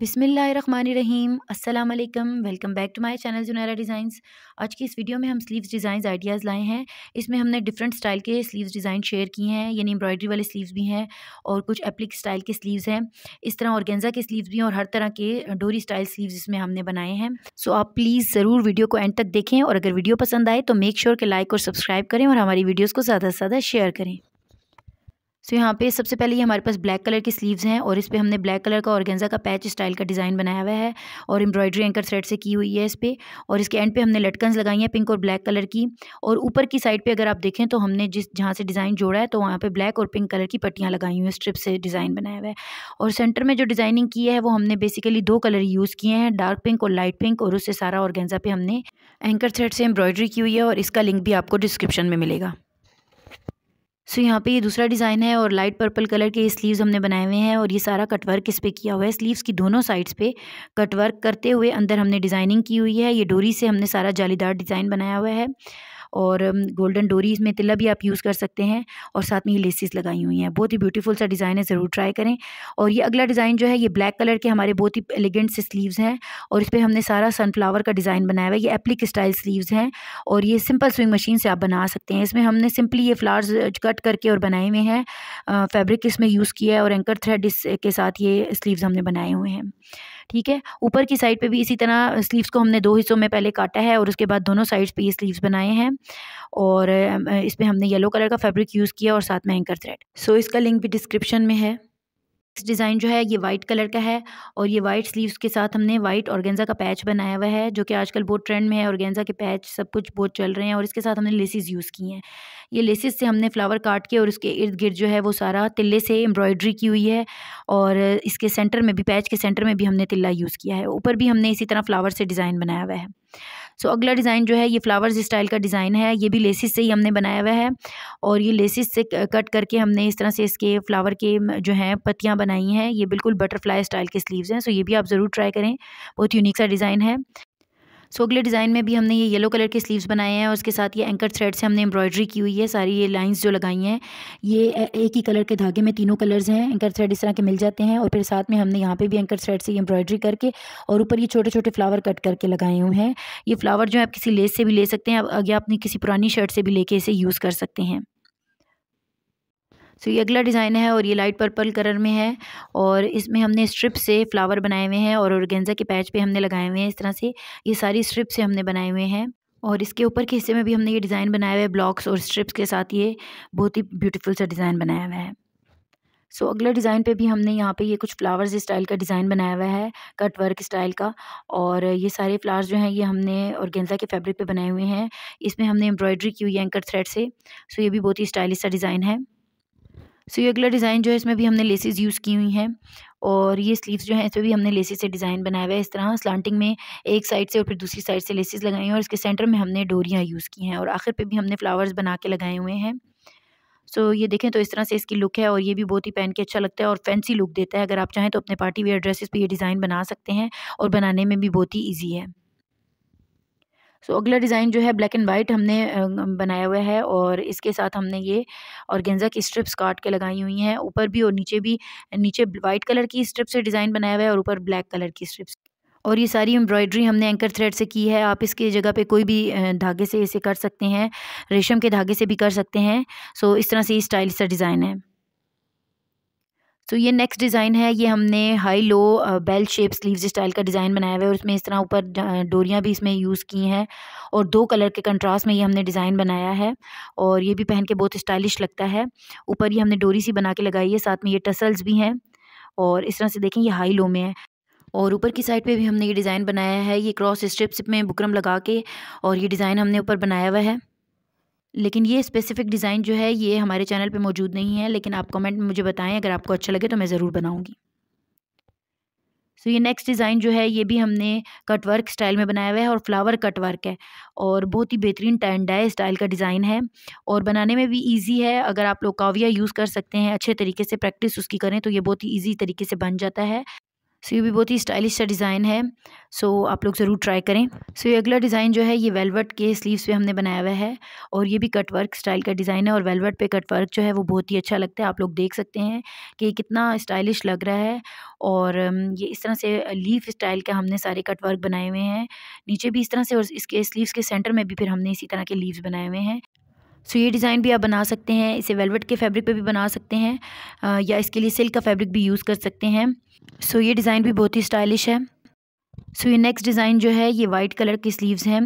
बिसमीम् अस्सलाम वालेकुम welcome back to my channel Junaira designs आज की इस वीडियो में हम स्लीव्स डिज़ाइंस आइडियाज़ लाए हैं इसमें हमने डिफरेंट स्टाइल के स्लीव्स डिज़ाइन शेयर किए हैं यानी एम्ब्रॉयडरी वाले स्लीव्स भी हैं और कुछ एप्लिक स्टाइल के स्लीव्स हैं इस तरह ऑर्गेन्जा के स्लीव्स भी हैं और हर तरह के डोरी स्टाइल स्लीव्स इसमें हमने बनाए हैं सो आप प्लीज़ ज़रूर वीडियो को एंड तक देखें और अगर वीडियो पसंद आए तो मेक श्योर के लाइक और सब्सक्राइब करें और हमारी वीडियोज़ को ज़्यादा से ज़्यादा शेयर करें सो तो यहाँ पे सबसे पहले ये हमारे पास ब्लैक कलर की स्लीव्स हैं और इस पर हमने ब्लैक कलर का ऑर्गेंजा का पैच स्टाइल का डिज़ाइन बनाया हुआ है और एम्ब्रॉयडरी एंकर थ्रेड से की हुई है इस पर और इसके एंड पे हमने लटकन्स लगाई हैं पिंक और ब्लैक कलर की और ऊपर की साइड पर अगर आप देखें तो हमने जिस जहाँ से डिज़ाइन जोड़ा है तो वहाँ पर ब्लैक और पिंक कलर की पट्टियाँ लगाई हुई हैं स्ट्रिप से डिज़ाइन बनाया हुआ है और सेंटर में जो डिज़ाइनिंग की है वो हमने बेसिकली दो कलर यूज़ किए हैं डार्क पिंक और लाइट पिंक और उससे सारा ऑर्गेंजा पे हमने एंकर थ्रेड से एम्ब्रॉयडरी की हुई है और इसका लिंक भी आपको डिस्क्रिप्शन में मिलेगा सो यहाँ पे ये दूसरा डिज़ाइन है और लाइट पर्पल कलर के स्लीव्स हमने बनाए हुए हैं और ये सारा कटवर्क इस पर किया हुआ है स्लीव्स की दोनों साइड्स पे कटवर्क करते हुए अंदर हमने डिज़ाइनिंग की हुई है ये डोरी से हमने सारा जालीदार डिज़ाइन बनाया हुआ है और गोल्डन डोरीज में तिला भी आप यूज़ कर सकते हैं और साथ में ये लेसिस लगाई हुई हैं बहुत ही ब्यूटीफुल सा डिज़ाइन है ज़रूर ट्राई करें और ये अगला डिज़ाइन जो है ये ब्लैक कलर के हमारे बहुत ही एलिगेंट से स्लीव्स हैं और इस पर हमने सारा सनफ्लावर का डिज़ाइन बनाया हुआ है ये एप्लिक स्टाइल स्लीव्स हैं और ये सिंपल स्विंग मशीन से आप बना सकते हैं इसमें हमने सिंपली ये फ्लावर्स कट करके और बनाए हुए हैं फैब्रिक इसमें यूज़ किया है और एंकर थ्रेड इसके साथ ये स्लीव्स हमने बनाए हुए हैं ठीक है ऊपर की साइड पे भी इसी तरह स्लीव्स को हमने दो हिस्सों में पहले काटा है और उसके बाद दोनों साइड्स पे ये स्लीव्स बनाए हैं और इस पर हमने येलो कलर का फैब्रिक यूज़ किया और साथ में एंकर थ्रेड सो so, इसका लिंक भी डिस्क्रिप्शन में है नेक्स्ट डिज़ाइन जो है ये वाइट कलर का है और ये वाइट स्लीव्स के साथ हमने वाइट ऑर्गेंजा का पैच बनाया हुआ है जो कि आजकल बहुत ट्रेंड में है ऑर्गेंजा के पैच सब कुछ बहुत चल रहे हैं और इसके साथ हमने लेसिस यूज़ की हैं ये लेसिस से हमने फ्लावर काट के और उसके इर्द गिर्द जो है वो सारा तिल्ले से एम्ब्रॉयड्री की हुई है और इसके सेंटर में भी पैच के सेंटर में भी हमने तिल्ला यूज़ किया है ऊपर भी हमने इसी तरह फ्लावर से डिज़ाइन बनाया हुआ है सो अगला डिज़ाइन जो है ये फ्लावर्स स्टाइल का डिज़ाइन है ये भी लेसिस से ही हमने बनाया हुआ है और ये लेसिस से कट करके हमने इस तरह से इसके फ्लावर के जो हैं पत्तियाँ बनाई हैं ये बिल्कुल बटरफ्लाई स्टाइल के स्लीव्स हैं सो ये भी आप ज़रूर ट्राई करें बहुत यूनिक सा डिज़ाइन है सो अगले डिज़ाइन में भी हमने ये येलो कलर के स्लीव्स बनाए हैं और उसके साथ ये एंकर थ्रेड से हमने एम्ब्रॉयडरी की हुई है सारी ये लाइंस जो लगाई हैं ये एक ही कलर के धागे में तीनों कलर्स हैं एंकर थ्रेड इस तरह के मिल जाते हैं और फिर साथ में हमने यहाँ पे भी एंकर थ्रेड से एम्ब्रॉयडरी करके और ऊपर ये छोटे छोटे फ्लावर कट करके लगाए हुए हैं ये फ्लावर जो है आप किसी लेस से भी ले सकते हैं या अपनी किसी पुरानी शर्ट से भी लेके इसे यूज़ कर सकते हैं सो so, ये अगला डिज़ाइन है और ये लाइट पर्पल कलर में है और इसमें हमने स्ट्रिप से फ्लावर बनाए हुए हैं और ऑर्गेंजा के पैच पे हमने लगाए हुए हैं इस तरह से ये सारी स्ट्रिप से हमने बनाए हुए हैं और इसके ऊपर के हिस्से में भी हमने ये डिज़ाइन बनाया हुआ है ब्लॉक्स और स्ट्रिप्स के साथ ये बहुत ही ब्यूटीफुल सा डिज़ाइन बनाया हुआ है सो so, अगला डिज़ाइन पे भी हमने यहाँ पे ये कुछ फ्लावर्स स्टाइल का डिज़ाइन बनाया हुआ है कट वर्क स्टाइल का और ये सारे फ्लावर्स जो हैं ये हमने और के फैब्रिक पे बनाए हुए हैं इसमें हमने एम्ब्रॉयडरी की हुई है एंकर थ्रेड से सो so, ये भी बहुत ही स्टाइलिश सा डिज़ाइन है सो ये अगला डिज़ाइन जो है इसमें भी हमने लेसेस यूज़ की हुई हैं और ये स्लीव्स जो हैं इसमें भी हमने लेसेस से डिज़ाइन बनाया हुआ है इस तरह स्लांटिंग में एक साइड से और फिर दूसरी साइड से लेसेस लगाई हैं और इसके सेंटर में हमने डोरियाँ यूज़ की हैं और आखिर पर भी हमने फ्लावर्स बना के लगाए हुए हैं सो so, ये देखें तो इस तरह से इसकी लुक है और ये भी बहुत ही पहन के अच्छा लगता है और फैंसी लुक देता है अगर आप चाहें तो अपने पार्टी वेयर ड्रेसेस पे ये डिज़ाइन बना सकते हैं और बनाने में भी बहुत ही ईजी है सो so, अगला डिज़ाइन जो है ब्लैक एंड वाइट हमने बनाया हुआ है और इसके साथ हमने ये गेंजा की स्ट्रिप्स काट के लगाई हुई हैं ऊपर भी और नीचे भी नीचे वाइट कलर की स्ट्रिप से डिज़ाइन बनाया हुआ है और ऊपर ब्लैक कलर की स्ट्रिप्स और ये सारी एम्ब्रॉयडरी हमने एंकर थ्रेड से की है आप इसकी जगह पे कोई भी धागे से इसे कर सकते हैं रेशम के धागे से भी कर सकते हैं सो so, इस तरह से ये स्टाइल सा डिज़ाइन है सो तो ये नेक्स्ट डिज़ाइन है ये हमने high low bell shape sleeves style का डिज़ाइन बनाया हुआ है और इसमें इस तरह ऊपर डोरियाँ भी इसमें यूज़ की हैं और दो कलर के कंट्रास्ट में ये हमने डिज़ाइन बनाया है और ये भी पहन के बहुत स्टाइलिश लगता है ऊपर ये हमने डोरी सी बना के लगाई है साथ में ये टसल्स भी हैं और इस तरह से देखें ये हाई लो में है और ऊपर की साइड पे भी हमने ये डिज़ाइन बनाया है ये क्रॉस स्ट्रिप्स में बुकरम लगा के और ये डिज़ाइन हमने ऊपर बनाया हुआ है लेकिन ये स्पेसिफिक डिज़ाइन जो है ये हमारे चैनल पे मौजूद नहीं है लेकिन आप कमेंट में मुझे बताएं अगर आपको अच्छा लगे तो मैं ज़रूर बनाऊँगी सो so, ये नेक्स्ट डिज़ाइन जो है ये भी हमने कटवर्क स्टाइल में बनाया हुआ है और फ्लावर कटवर्क है और बहुत ही बेहतरीन टैंडाई स्टाइल का डिज़ाइन है और बनाने में भी ईजी है अगर आप लोग काविया यूज़ कर सकते हैं अच्छे तरीके से प्रैक्टिस उसकी करें तो ये बहुत ही ईजी तरीके से बन जाता है सो ये भी बहुत ही स्टाइलिश सा डिज़ाइन है सो आप लोग ज़रूर ट्राई करें सो ये अगला डिज़ाइन जो है ये वेलवेट के स्लीव्स पे हमने बनाया हुआ है और ये भी कट वर्क स्टाइल का डिज़ाइन है और वेलवेट पे कट वर्क जो है वो बहुत ही अच्छा लगता है आप लोग देख सकते हैं कि ये कितना स्टाइलिश लग रहा है और ये इस तरह से लीफ स्टाइल का हमने सारे कट वर्क बनाए हुए हैं नीचे भी इस तरह से और इसके स्लीव्स के सेंटर में भी फिर हमने इसी तरह के लीव्स बनाए हुए हैं सो ये डिज़ाइन भी आप बना सकते हैं इसे वेलवेट के फैब्रिक पे भी बना सकते हैं या इसके लिए सिल्क का फैब्रिक भी यूज़ कर सकते हैं सो ये डिज़ाइन भी बहुत ही स्टाइलिश है सो ये नेक्स्ट डिज़ाइन जो है ये वाइट कलर की स्लीव्स हैं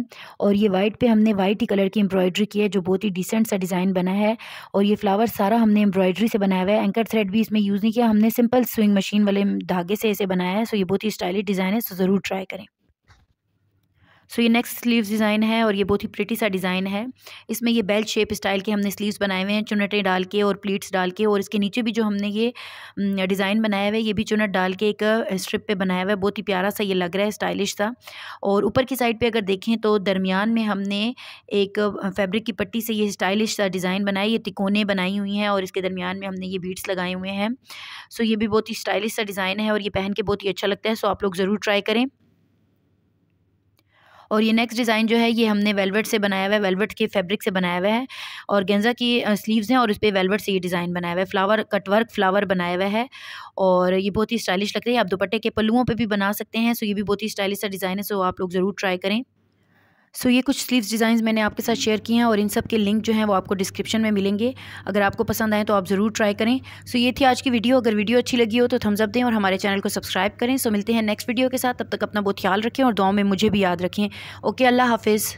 और ये वाइट पे हमने वाइट ही कलर की एम्ब्रॉयडरी की है जो बहुत ही डिसेंट सा डिज़ाइन बना है और ये फ्लावर सारा हमने एम्ब्रॉयडरी से बनाया हुआ है एंकर थ्रेड भी इसमें यूज़ नहीं किया हमने सिंपल स्विंग मशीन वाले धागे से इसे बनाया है सो ये बहुत ही स्टाइलिश डिज़ाइन है सो ज़रूर ट्राई करें सो ये नेक्स्ट स्लीव्स डिज़ाइन है और ये बहुत ही प्रिटी सा डिज़ाइन है इसमें ये बेल्ट शेप स्टाइल के हमने स्लीव्स बनाए हुए हैं चुनटे डाल के और प्लीट्स डाल के और इसके नीचे भी जो हमने ये डिज़ाइन बनाया हुआ है ये भी चुनट डाल के एक स्ट्रिप पे बनाया हुआ है बहुत ही प्यारा सा ये लग रहा है स्टाइलिश सा और ऊपर की साइड पर अगर देखें तो दरमियान में हमने एक फैब्रिक की पट्टी से ये स्टाइलिश सा डिज़ाइन बनाया ये तिकोने बनाई हुई हैं और इसके दरमियान में हमने ये बीट्स लगाए हुए हैं सो ये भी बहुत ही स्टाइलिश सा डिज़ाइन है और ये पहन के बहुत ही अच्छा लगता है सो आप लोग ज़रूर ट्राई करें और ये नेक्स्ट डिज़ाइन जो है ये हमने वेलवेट से बनाया हुआ है वेलवेट के फैब्रिक से बनाया हुआ है और गेंजा की स्लीव्स हैं और उस पर वेलवेट से ये डिज़ाइन बनाया हुआ है फ्लावर कटवर्क फ्लावर बनाया हुआ है और ये बहुत ही स्टाइलिश लग रही है आप दुपट्टे के पल्लुओं पर भी बना सकते हैं सो ये भी बहुत ही स्टाइलिश सा डिज़ाइन है सो आप लोग ज़रूर ट्राई करें सो so, ये कुछ स्लीव्स डिज़ाइन मैंने आपके साथ शेयर किए हैं और इन सब के लिंक जो हैं वो आपको डिस्क्रिप्शन में मिलेंगे अगर आपको पसंद आए तो आप ज़रूर ट्राई करें सो so, ये थी आज की वीडियो अगर वीडियो अच्छी लगी हो तो थम्स अप दें और हमारे चैनल को सब्सक्राइब करें सो so, मिलते हैं नेक्स्ट वीडियो के साथ तब तक अपना बहुत ख्याल रखें और दुआ में मुझे भी याद रखें ओके अल्लाह हाफिज़